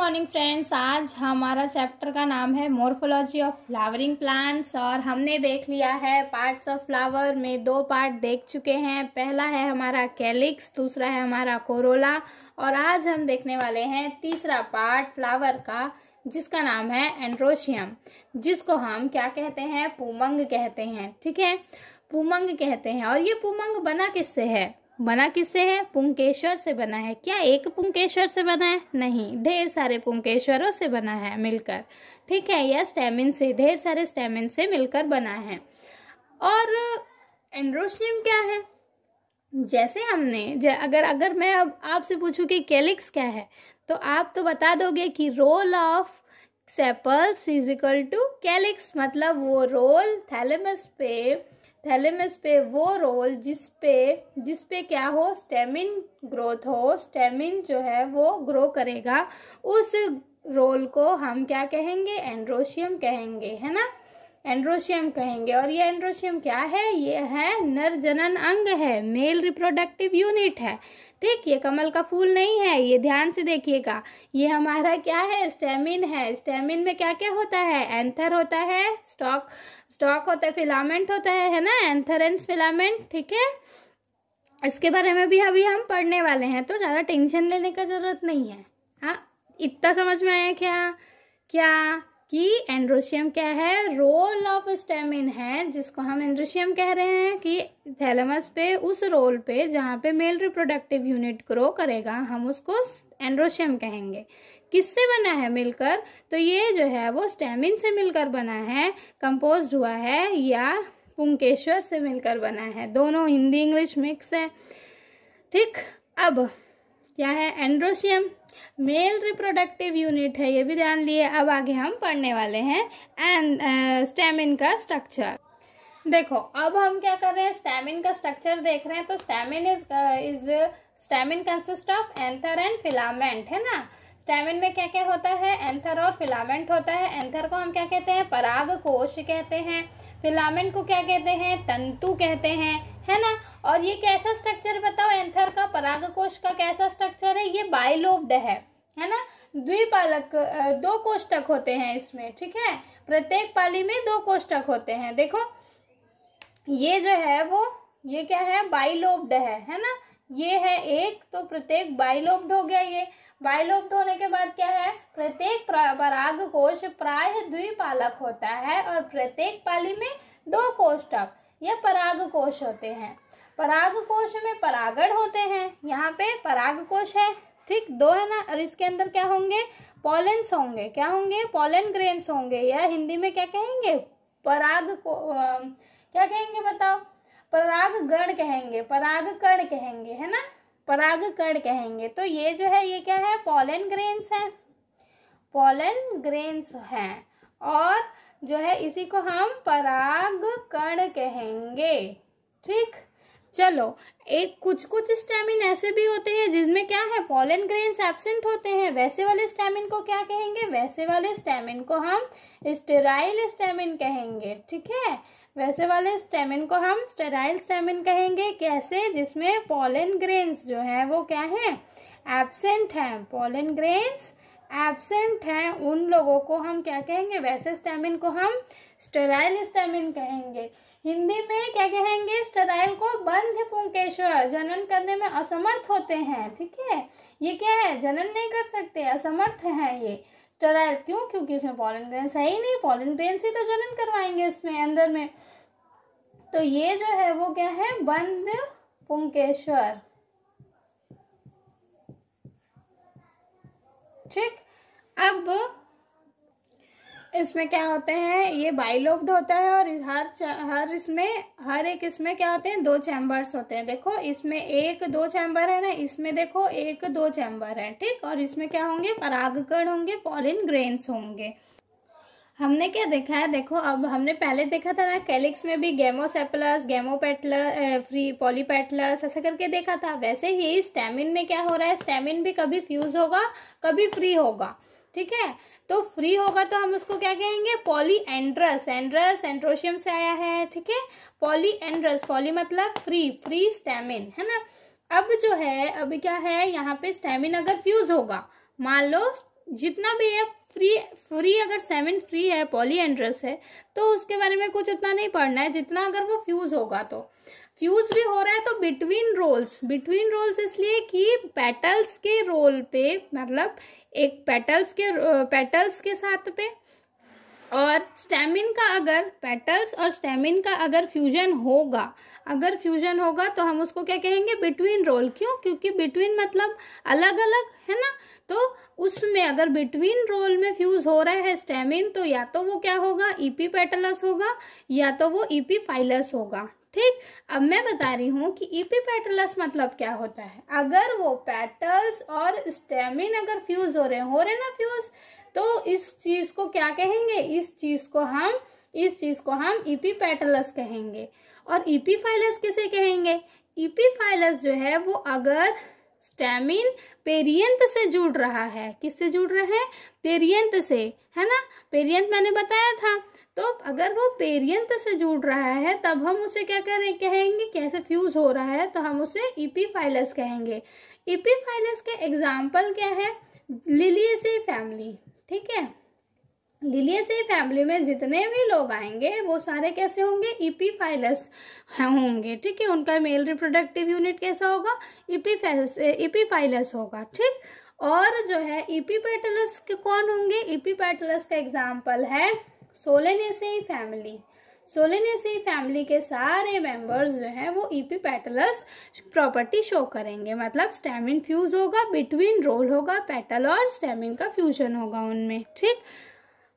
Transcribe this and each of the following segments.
morning friends आज हमारा chapter का नाम है मोर्फोलॉजी ऑफ फ्लावरिंग प्लांट्स और हमने देख लिया है पार्ट्स ऑफ फ्लावर में दो पार्ट देख चुके हैं पहला है हमारा कैलिक्स दूसरा है हमारा कोरोला और आज हम देखने वाले हैं तीसरा पार्ट फ्लावर का जिसका नाम है एंड्रोशियम जिसको हम क्या कहते हैं पुमंग कहते हैं ठीक है पुमंग कहते हैं और ये पुमंग बना किससे है बना किससे है पुंकेश्वर से बना है क्या एक पुंकेश्वर से बना है नहीं ढेर सारे पुंकेश्वरों से बना है मिलकर ठीक है यह स्टेमिन से ढेर सारे स्टेमिन से मिलकर बना है और एंड्रोशियम क्या है जैसे हमने जै, अगर अगर मैं अब आपसे पूछूं कि कैलिक्स क्या है तो आप तो बता दोगे कि whorl of sepals is equal to calyx मतलब वो रोल थैलेमस पे थैलेमस पे वो रोल जिस पे जिस पे क्या हो स्टेमिन ग्रोथ हो स्टेमिन जो है वो ग्रो करेगा उस रोल को हम क्या कहेंगे एंड्रोशियम कहेंगे है ना एंड्रोशियम कहेंगे और ये एंड्रोशियम क्या है ये है नर जनन अंग है मेल रिप्रोडक्टिव यूनिट है ठीक ये कमल का फूल नहीं है ये ध्यान से देखिएगा ये हमारा क्या है स्टेमिन है स्टेमिन में क्या क्या होता है एंथर होता है स्टॉक स्टॉक होता है फिलामेंट होता है है ना एंथरेंस फिलामेंट ठीक है इसके बारे में भी अभी हम पढ़ने वाले हैं तो ज़्यादा टेंशन लेने का ज़रूरत नहीं है हाँ इतना समझ में आया क्या क्या कि एंड्रोशियम क्या है रोल ऑफ स्टेमिन है जिसको हम एंड्रोशियम कह रहे हैं कि थैलमस पे उस रोल पे जहाँ पे मेल रिप्रोडक्टिव यूनिट ग्रो करेगा हम उसको एंड्रोशियम कहेंगे किससे बना है मिलकर तो ये जो है वो स्टेमिन से मिलकर बना है कंपोज हुआ है या पुंकेश्वर से मिलकर बना है दोनों हिंदी इंग्लिश मिक्स है ठीक अब क्या है एंड्रोशियम मेल रिप्रोडक्टिव यूनिट है ये भी ध्यान लिए अब आगे हम पढ़ने वाले हैं एंड स्टेमिन का स्ट्रक्चर देखो अब हम क्या कर रहे हैं स्टेमिन का स्ट्रक्चर देख रहे हैं तो stamen is is stamen consist of anther and filament है ना स्टेमिन में क्या क्या होता है एंथर और फिलामेंट होता है एंथर को हम क्या कहते हैं पराग कोश कहते हैं फिलामेंट को क्या कहते हैं तंतु कहते हैं है ना और ये कैसा स्ट्रक्चर बताओ एंथर का पराग कोश का कैसा स्ट्रक्चर है ये बाइलोब्ड है है ना द्विपालक दो कोष्टक होते हैं इसमें ठीक है प्रत्येक पाली में दो कोष्टक होते हैं देखो ये जो है वो ये क्या है बाइलोब्ड है है ना ये है एक तो प्रत्येक बाइलोप्ड हो गया ये बाइलोप्ड होने के बाद क्या है प्रत्येक पराग कोश प्राय द्विपालक होता है और प्रत्येक पाली में दो कोष्टक या पराग कोश होते हैं पराग कोश में परागण होते हैं यहाँ पे पराग कोश है ठीक दो है ना और इसके अंदर क्या होंगे पॉलेंस होंगे क्या होंगे पॉलन ग्रेन्स होंगे या हिंदी में क्या कहेंगे पराग को आ, क्या कहेंगे बताओ परागगण कहेंगे परागकण कहेंगे है ना परागकण कहेंगे तो ये जो है ये क्या है पॉलन ग्रेन्स है पॉलन ग्रेन्स है और जो है इसी को हम पराग कण कहेंगे ठीक चलो एक कुछ कुछ स्टेमिन ऐसे भी होते हैं जिसमें क्या है पॉलन ग्रेन्स एब्सेंट होते हैं वैसे वाले स्टेमिन को क्या कहेंगे वैसे वाले स्टेमिन को हम स्टेराइल स्टेमिन कहेंगे ठीक है वैसे वाले स्टेमिन को हम स्टेराइल स्टेमिन कहेंगे कैसे जिसमें पॉलन ग्रेन्स जो है वो क्या है एबसेंट हैं पॉलन ग्रेन्स एबसेंट हैं उन लोगों को हम क्या कहेंगे वैसे स्टेमिन को हम स्टेराइल स्टेमिन कहेंगे हिंदी में क्या कहेंगे स्टेराइल को बंध पुंकेश्वर जनन करने में असमर्थ होते हैं ठीक है ये क्या है जनन नहीं कर सकते असमर्थ हैं ये स्टराइल क्यों क्योंकि इसमें पॉलन ग्रेन्स है ही नहीं पॉलन ग्रेन्स ही तो जनन करवाएंगे इसमें अंदर में तो ये जो है वो क्या है बंद पुंकेश्वर ठीक अब इसमें क्या होते हैं ये बाइलोब्ड होता है और हर हर इसमें हर एक इसमें क्या होते हैं दो चैम्बर्स होते हैं देखो इसमें एक दो चैम्बर है ना इसमें देखो एक दो चैम्बर है ठीक और इसमें क्या होंगे परागकण होंगे पॉलिन ग्रेन्स होंगे हमने क्या देखा है देखो अब हमने पहले देखा था ना कैलिक्स में भी गेमोसेपलस गेमोपेटल फ्री पॉलीपेटलस ऐसा करके देखा था वैसे ही स्टेमिन में क्या हो रहा है स्टेमिन भी कभी फ्यूज होगा कभी फ्री होगा ठीक है तो फ्री होगा तो हम उसको क्या कहेंगे पॉली एंड्रस एंड्रस एंड्रोशियम से आया है ठीक है पॉली एंड्रस पॉली मतलब फ्री फ्री स्टेमिन है ना अब जो है अभी क्या है यहाँ पे स्टेमिन अगर फ्यूज होगा मान लो जितना भी है फ्री फ्री अगर सेवन फ्री है पॉली एंड्रस है तो उसके बारे में कुछ इतना नहीं पढ़ना है जितना अगर वो फ्यूज होगा तो फ्यूज भी हो रहा है तो बिटवीन रोल्स बिटवीन रोल्स इसलिए कि पेटल्स के रोल पे मतलब एक पेटल्स के पेटल्स के साथ पे और स्टेमिन का अगर पेटल्स और स्टेमिन का अगर फ्यूजन होगा अगर फ्यूजन होगा तो हम उसको क्या कहेंगे बिटवीन रोल क्यों क्योंकि बिटवीन मतलब अलग अलग है ना तो उसमें अगर बिटवीन रोल में फ्यूज हो रहा है स्टेमिन तो या तो वो क्या होगा ईपी पेटलस होगा या तो वो ईपी फाइलस होगा ठीक अब मैं बता रही हूँ कि ईपी e पेटलस मतलब क्या होता है अगर वो पेटल्स और स्टेमिन अगर फ्यूज हो रहे हो रहे ना फ्यूज तो इस चीज को क्या कहेंगे इस चीज को हम इस चीज को हम पेटलस e कहेंगे और फाइलस e किसे कहेंगे फाइलस जो है वो अगर स्टेमिन पेरियंत से जुड़ रहा है किससे जुड़ रहे हैं पेरियंत से है ना पेरियंत मैंने बताया था तो अगर वो पेरियंत से जुड़ रहा है तब हम उसे क्या करें कहेंगे कैसे फ्यूज हो रहा है तो हम उसे इपीफाइलस कहेंगे इपीफाइलस के एग्जाम्पल क्या है लिलियसी फैमिली ठीक है लिलियसी फैमिली में जितने भी लोग आएंगे वो सारे कैसे होंगे इपीफाइलस होंगे ठीक है उनका मेल रिप्रोडक्टिव यूनिट कैसा होगा इपीफाइलस इपीफाइलस होगा ठीक और जो है इपीपेटलस के कौन होंगे इपीपेटलस का एग्जाम्पल है सोलेनेसे फैमिली सोलेनेसी फैमिली के सारे मेंबर्स जो हैं वो ईपी पैटलस प्रॉपर्टी शो करेंगे मतलब स्टेमिन फ्यूज होगा बिटवीन रोल होगा पेटल और स्टेमिन का फ्यूजन होगा उनमें ठीक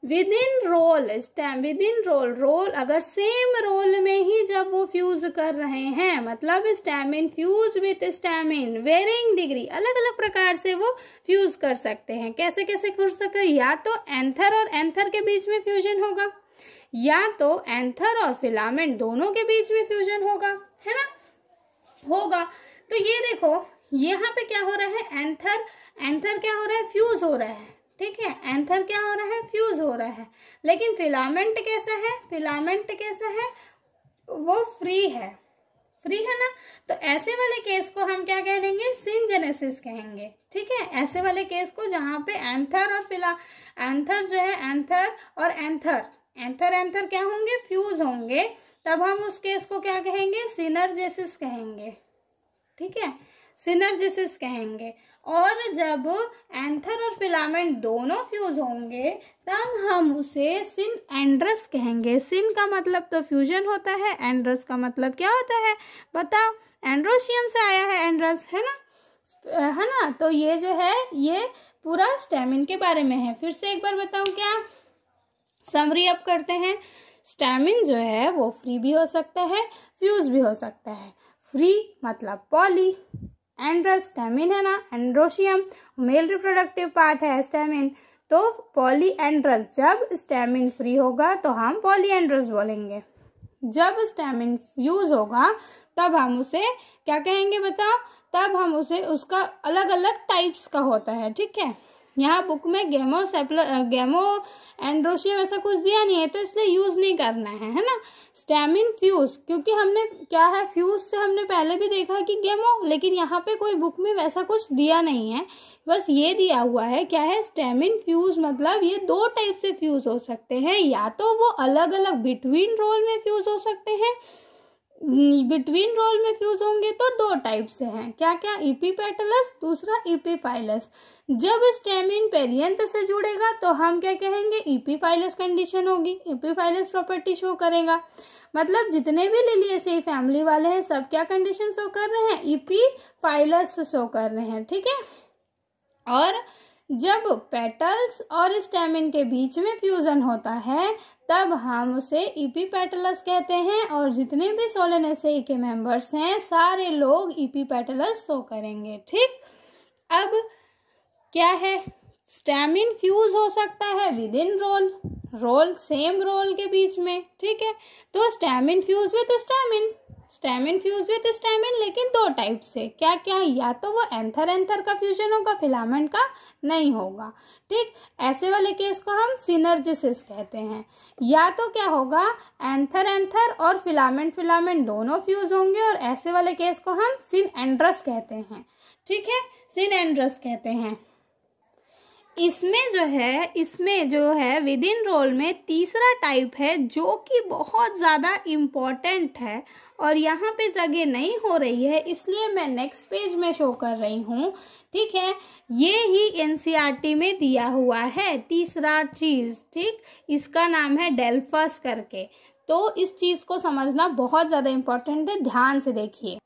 within whorl stem within whorl whorl अगर सेम रोल में ही जब वो फ्यूज कर रहे हैं मतलब stamen fuse with stamen varying degree अलग अलग प्रकार से वो फ्यूज कर सकते हैं कैसे कैसे कर सकते हैं या तो एंथर और एंथर के बीच में फ्यूजन होगा या तो एंथर और फिलामेंट दोनों के बीच में फ्यूजन होगा है ना होगा तो ये देखो यहाँ पे क्या हो रहा है एंथर एंथर क्या हो रहा है फ्यूज हो रहा है ठीक है एंथर क्या हो रहा है फ्यूज हो रहा है लेकिन फिलामेंट कैसा है फिलामेंट कैसा है वो फ्री है फ्री है ना तो ऐसे वाले केस को हम क्या देंगे सिंजेनेसिस कहेंगे ठीक है ऐसे वाले केस को जहाँ पे एंथर और फिला एंथर जो है एंथर और एंथर एंथर एंथर क्या होंगे फ्यूज होंगे तब हम उस केस को क्या कहेंगे सिनर्जेसिस कहेंगे ठीक है सिनर्जेसिस कहेंगे और जब एंथर और फिलामेंट दोनों फ्यूज होंगे तब हम उसे सिन एंड्रस कहेंगे सिन का मतलब तो फ्यूजन होता है एंड्रस का मतलब क्या होता है बताओ एंड्रोशियम से आया है एंड्रस है ना है ना तो ये जो है ये पूरा स्टेमिन के बारे में है फिर से एक बार बताऊं क्या समरी अप करते हैं स्टेमिन जो है वो फ्री भी हो सकता है फ्यूज भी हो सकता है फ्री मतलब पॉली एंड स्टेमिन है ना एंड्रोशियम मेल रिप्रोडक्टिव पार्ट है स्टेमिन तो पॉलीएंड्रस जब स्टेमिन फ्री होगा तो हम पॉलीएंड्रस बोलेंगे जब स्टेमिन यूज होगा तब हम उसे क्या कहेंगे बताओ तब हम उसे उसका अलग अलग टाइप्स का होता है ठीक है यहाँ बुक में गेमो सेप्ल गेमो एंड्रोशियम ऐसा कुछ दिया नहीं है तो इसलिए यूज़ नहीं करना है है ना स्टेमिन फ्यूज क्योंकि हमने क्या है फ्यूज से हमने पहले भी देखा है कि गेमो लेकिन यहाँ पे कोई बुक में वैसा कुछ दिया नहीं है बस ये दिया हुआ है क्या है स्टेमिन फ्यूज मतलब ये दो टाइप से फ्यूज हो सकते हैं या तो वो अलग अलग बिटवीन रोल में फ्यूज हो सकते हैं बिटवीन रोल में फ्यूज होंगे तो दो टाइप से हैं क्या क्या इपीपेटलस दूसरा इपीफाइलस जब स्टेमिन पेरियंत से जुड़ेगा तो हम क्या कहेंगे इपीफाइलस कंडीशन होगी इपीफाइलस प्रॉपर्टी शो करेगा मतलब जितने भी लिलियसी फैमिली वाले हैं सब क्या कंडीशन शो कर रहे हैं ईपी फाइलस शो कर रहे हैं ठीक है और जब पेटल्स और स्टेमिन के बीच में फ्यूजन होता है तब हम उसे ईपी पेटलस कहते हैं और जितने भी सोलन सोलेनेसेई के मेंबर्स हैं सारे लोग ईपी पेटलस शो करेंगे ठीक अब क्या है स्टेमिन फ्यूज हो सकता है within whorl whorl same whorl के बीच में ठीक है तो stamen fuse with stamen stamen fuse with stamen लेकिन दो टाइप से क्या क्या या तो वो एंथर एंथर का फ्यूजन होगा फिलामेंट का नहीं होगा ठीक ऐसे वाले केस को हम सिनर्जिसिस कहते हैं या तो क्या होगा एंथर एंथर और फिलामेंट फिलामेंट दोनों फ्यूज होंगे और ऐसे वाले केस को हम सिन एंड्रस कहते हैं ठीक है सिन एंड्रस कहते हैं इसमें जो है इसमें जो है विद इन रोल में तीसरा टाइप है जो कि बहुत ज़्यादा इम्पॉर्टेंट है और यहाँ पे जगह नहीं हो रही है इसलिए मैं नेक्स्ट पेज में शो कर रही हूँ ठीक है ये ही एन e में दिया हुआ है तीसरा चीज़ ठीक इसका नाम है डेल्फस करके तो इस चीज़ को समझना बहुत ज़्यादा इम्पॉर्टेंट है ध्यान से देखिए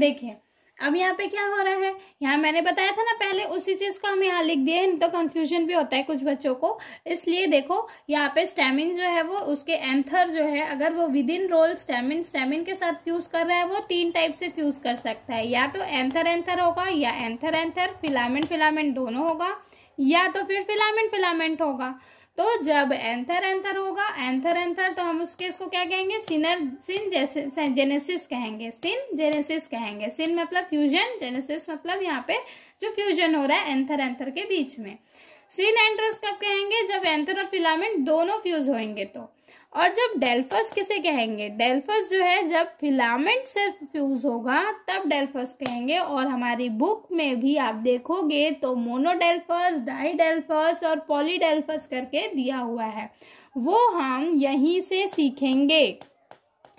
देखिए अब यहाँ पे क्या हो रहा है यहाँ मैंने बताया था ना पहले उसी चीज़ को हम यहाँ लिख दिए तो कंफ्यूजन भी होता है कुछ बच्चों को इसलिए देखो यहाँ पे स्टेमिन जो है वो उसके एंथर जो है अगर वो within whorl stamen stamen के साथ फ्यूज कर रहा है वो तीन टाइप से फ्यूज कर सकता है या तो एंथर एंथर होगा या एंथर एंथर फिलामेंट फिलामेंट दोनों होगा या तो फिर फिलामेंट फिलामेंट होगा तो जब एंथर एंथर होगा एंथर एंथर तो हम उसके इसको क्या कहेंगे सिनर सिन जैसे जेनेसिस कहेंगे सिन जेनेसिस कहेंगे सिन मतलब फ्यूजन जेनेसिस मतलब यहाँ पे जो फ्यूजन हो रहा है एंथर एंथर के बीच में सीन एंट्रस कब कहेंगे जब एंथर और फिलामेंट दोनों फ्यूज होंगे तो और जब डेल्फस किसे कहेंगे डेल्फस जो है जब फिलामेंट सिर्फ फ्यूज होगा तब डेल्फस कहेंगे और हमारी बुक में भी आप देखोगे तो मोनोडेल्फस डाइडेल्फस और पॉलीडेल्फस करके दिया हुआ है वो हम यहीं से सीखेंगे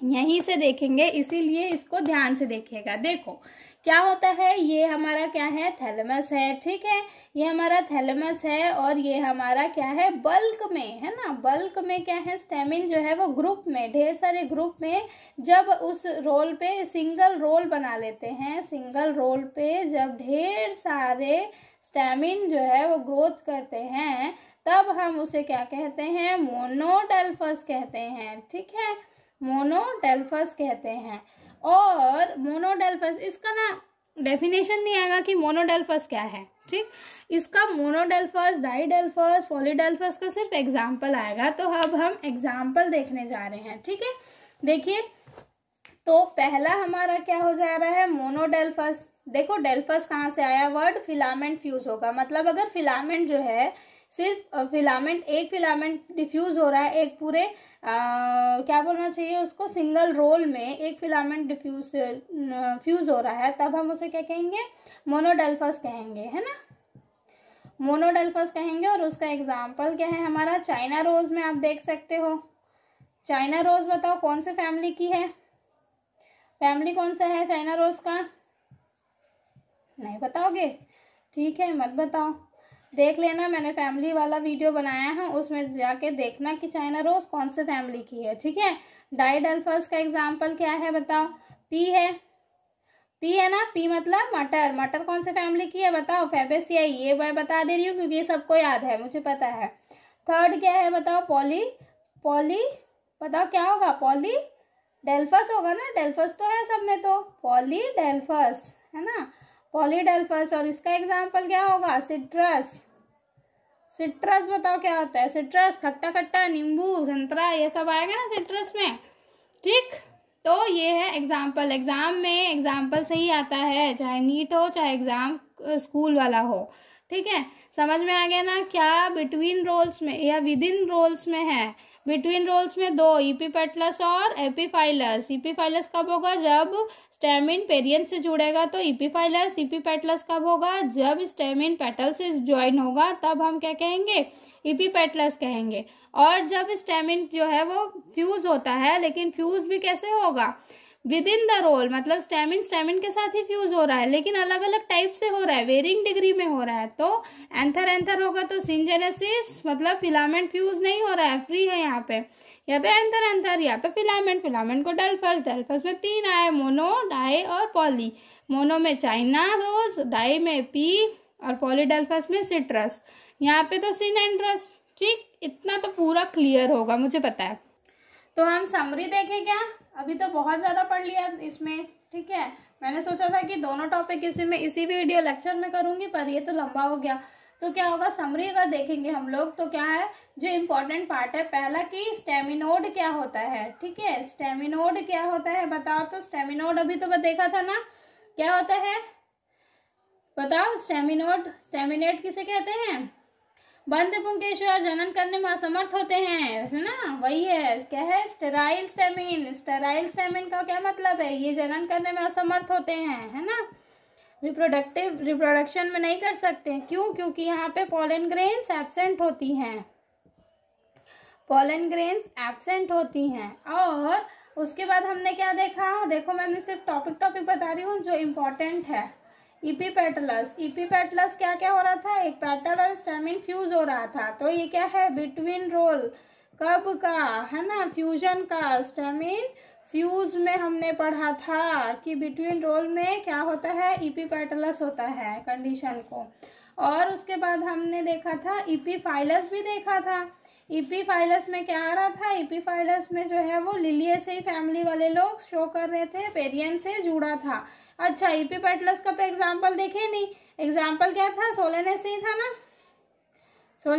यहीं से देखेंगे इसीलिए इसको ध्यान से देखिएगा देखो क्या होता है ये हमारा क्या है थैलेमस है ठीक है ये हमारा थैलेमस है और ये हमारा क्या है बल्क में है ना बल्क में क्या है स्टेमिन जो है वो ग्रुप में ढेर सारे ग्रुप में जब उस रोल पे सिंगल रोल बना लेते हैं सिंगल रोल पे जब ढेर सारे स्टेमिन जो है वो ग्रोथ करते हैं तब हम उसे क्या कहते हैं मोनोडेल्फस कहते हैं ठीक है मोनोडेल्फस कहते हैं और मोनोडेल्फस इसका ना डेफिनेशन नहीं आएगा कि मोनोडेल्फस क्या है ठीक इसका मोनोडेल्फस डाइडेल्फस पॉलीडेल्फस का सिर्फ एग्जाम्पल आएगा तो अब हम एग्जाम्पल देखने जा रहे हैं ठीक है देखिए तो पहला हमारा क्या हो जा रहा है मोनोडेल्फस देखो डेल्फस कहाँ से आया वर्ड फिलामेंट फ्यूज होगा मतलब अगर फिलामेंट जो है सिर्फ फिलामेंट एक फिलामेंट डिफ्यूज हो रहा है एक पूरे आ, क्या बोलना चाहिए उसको सिंगल रोल में एक फिलामेंट डिफ्यूज फ्यूज हो रहा है तब हम उसे क्या कहेंगे मोनोडेल्फस कहेंगे है ना मोनोडेल्फस कहेंगे और उसका एग्जाम्पल क्या है हमारा चाइना रोज में आप देख सकते हो चाइना रोज बताओ कौन से फैमिली की है फैमिली कौन सा है चाइना रोज का नहीं बताओगे ठीक है मत बताओ देख लेना मैंने फैमिली वाला वीडियो बनाया है उसमें जाके देखना कि चाइना रोज कौन से फैमिली की है ठीक है डाइड अल्फर्स का एग्जाम्पल क्या है बताओ पी है पी है ना पी मतलब मटर मटर कौन से फैमिली की है बताओ फेबेसियाई ये मैं बता दे रही हूँ क्योंकि ये सबको याद है मुझे पता है थर्ड क्या है बताओ पॉली पॉली बताओ क्या होगा पॉली डेल्फस होगा ना डेल्फस तो है सब में तो पॉली डेल्फस है ना पॉली डेल्फस और इसका एग्जाम्पल क्या होगा सिट्रस सिट्रस बताओ क्या होता है सिट्रस खट्टा खट्टा नींबू संतरा ये सब आएगा ना सिट्रस में ठीक तो ये है एग्जाम्पल एग्जाम में एग्जाम्पल से ही आता है चाहे नीट हो चाहे एग्जाम स्कूल वाला हो ठीक है समझ में आ गया ना क्या बिटवीन रोल्स में या विद इन रोल्स में है बिटवीन रोल्स में दो ईपीपेटलस e और एपीफाइलस ईपीफाइलस e कब होगा जब स्टेमिन पेरियन से जुड़ेगा तो ईपीफाइलस e ईपीपेटलस कब होगा जब स्टेमिन पेटल से ज्वाइन होगा तब हम क्या कहेंगे ईपीपेटलस कहेंगे और जब स्टेमिन जो है वो फ्यूज होता है लेकिन फ्यूज भी कैसे होगा विद इन द रोल मतलब स्टेमिन स्टेमिन के साथ ही फ्यूज हो रहा है लेकिन अलग अलग टाइप से हो रहा है वेरिंग डिग्री में हो रहा है तो एंथर एंथर होगा तो सिंजेनेसिस मतलब फिलामेंट फ्यूज नहीं हो रहा है फ्री है यहाँ पे या तो एंथर एंथर या तो फिलामेंट फिलामेंट को डेल्फस डेल्फस में तीन आए मोनो डाई और पॉली मोनो में चाइना रोज डाई में पी और पॉलीडेल्फस में सिट्रस यहाँ पे तो सिन एंड्रस ठीक इतना तो पूरा क्लियर होगा मुझे पता है तो हम समरी देखें क्या अभी तो बहुत ज़्यादा पढ़ लिया इसमें ठीक है मैंने सोचा था कि दोनों टॉपिक इसी में इसी वीडियो लेक्चर में करूँगी पर ये तो लंबा हो गया तो क्या होगा समरी अगर देखेंगे हम लोग तो क्या है जो इम्पोर्टेंट पार्ट है पहला कि स्टेमिनोड क्या होता है ठीक है स्टेमिनोड क्या होता है बताओ तो स्टेमिनोड अभी तो मैं देखा था ना क्या होता है बताओ स्टेमिनोड स्टेमिनेट किसे कहते हैं बंद पुंकेश्वर जनन करने में असमर्थ होते हैं है ना वही है क्या है स्टेराइल स्टेमिन स्टेराइल स्टेमिन का क्या मतलब है ये जनन करने में असमर्थ होते हैं है ना रिप्रोडक्टिव रिप्रोडक्शन में नहीं कर सकते क्यों क्योंकि यहाँ पे पोलन ग्रेन्स एबसेंट होती हैं पोलन ग्रेन्स एबसेंट होती हैं और उसके बाद हमने क्या देखा देखो मैं सिर्फ टॉपिक टॉपिक बता रही हूँ जो इम्पोर्टेंट है इपीपेटलस e इपीपेटलस e क्या क्या हो रहा था एक पेटल और स्टेमिन फ्यूज हो रहा था तो ये क्या है बिटवीन रोल कब का है ना फ्यूजन का स्टेमिन फ्यूज में हमने पढ़ा था कि बिटवीन रोल में क्या होता है इपीपेटलस e होता है कंडीशन को और उसके बाद हमने देखा था इपीफाइलस भी देखा था ईपीफाइलस में क्या आ रहा था ईपीफाइलस में जो है वो ही फैमिली वाले लोग शो कर रहे थे पेरियन से जुड़ा था अच्छा ईपीपेटलस का तो एग्जाम्पल देखे नहीं एग्जाम्पल क्या था ही था ना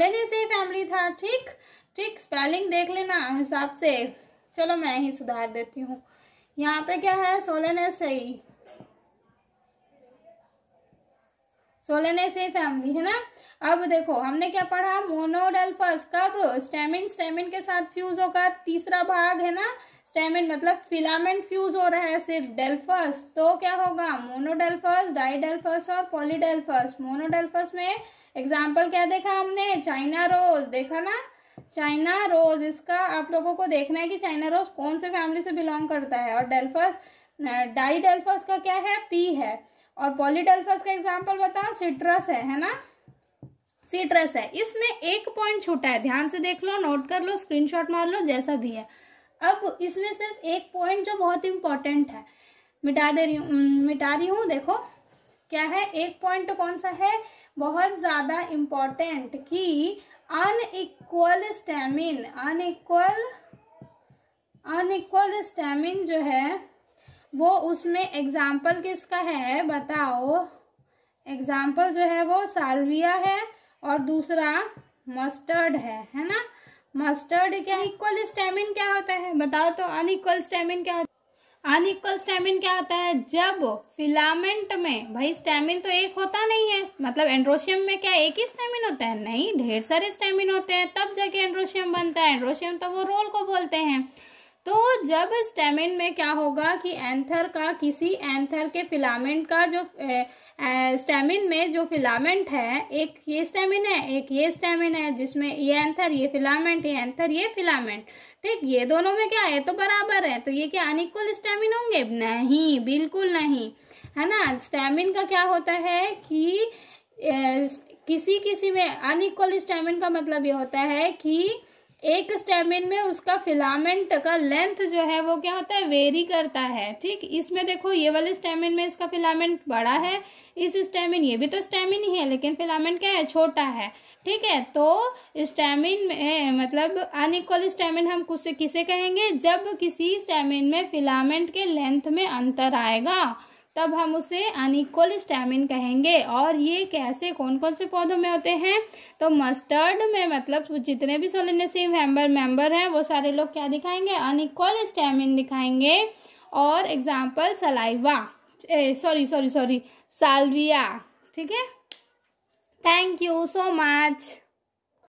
ही फैमिली था ठीक ठीक स्पेलिंग देख लेना हिसाब से चलो मैं ही सुधार देती हूँ यहाँ पे क्या है से से ही फैमिली है ना अब देखो हमने क्या पढ़ा मोनोडेल्फस कब स्टेमिन स्टेमिन के साथ फ्यूज होगा तीसरा भाग है ना स्टेमिन मतलब फिलामेंट फ्यूज हो रहा है सिर्फ डेल्फस तो क्या होगा मोनोडेल्फस डाइडेल्फस और पॉलीडेल्फस मोनोडेल्फस में एग्जाम्पल क्या देखा हमने चाइना रोज देखा ना चाइना रोज इसका आप लोगों को देखना है कि चाइना रोज कौन से फैमिली से बिलोंग करता है और डेल्फस डाइडेल्फस का क्या है पी है और पॉलीडेल्फस का एग्जाम्पल बताओ सिट्रस है है ना सिट्रस है इसमें एक पॉइंट छोटा है ध्यान से देख लो नोट कर लो स्क्रीनशॉट मार लो जैसा भी है अब इसमें सिर्फ एक पॉइंट जो बहुत इंपॉर्टेंट है मिटा दे रही हूँ मिटा रही हूँ देखो क्या है एक पॉइंट कौन सा है बहुत ज़्यादा इम्पॉर्टेंट कि unequal stamen unequal unequal stamen जो है वो उसमें एग्जाम्पल किसका है बताओ एग्जाम्पल जो है वो सालविया है और दूसरा मस्टर्ड है है ना मस्टर्ड क्या अनइक्वल स्टेमिन क्या होता है बताओ तो अनइक्वल स्टेमिन क्या होता है अनइक्वल स्टेमिन क्या होता है जब फिलामेंट में भाई स्टेमिन तो एक होता नहीं है मतलब एंड्रोशियम में क्या एक ही स्टेमिन होता है नहीं ढेर सारे स्टेमिन होते हैं तब जाके एंड्रोशियम बनता है एंड्रोशियम तो वो रोल को बोलते हैं तो जब स्टेमिन में क्या होगा कि एंथर का किसी एंथर के फिलामेंट का जो स्टेमिन में जो फिलामेंट है एक ये स्टेमिन है एक ये स्टेमिन है जिसमें ये एंथर ये फिलामेंट ये एंथर ये फिलामेंट ठीक ये दोनों में क्या है तो बराबर है तो ये क्या अनिक्वल स्टेमिन होंगे नहीं बिल्कुल नहीं है ना स्टेमिन का क्या होता है कि ए, किसी किसी में अनइक्वल स्टेमिन का मतलब ये होता है कि एक स्टेमिन में उसका फिलामेंट का लेंथ जो है वो क्या होता है वेरी करता है ठीक इसमें देखो ये वाले स्टेमिन में इसका फिलामेंट बड़ा है इस स्टेमिन ये भी तो स्टेमिन ही है लेकिन फिलामेंट क्या है छोटा है ठीक है तो स्टेमिन में मतलब अनइक्वल स्टेमिन हम कुछ किसे कहेंगे जब किसी स्टेमिन में फिलामेंट के लेंथ में अंतर आएगा तब हम उसे अनिक्वल स्टेमिन कहेंगे और ये कैसे कौन कौन से पौधों में होते हैं तो मस्टर्ड में मतलब जितने भी सोलिनेसी मेंबर मेंबर हैं वो सारे लोग क्या दिखाएंगे अनिकोल स्टेमिन दिखाएंगे और example saliva sorry sorry sorry salvia ठीक है थैंक यू सो मच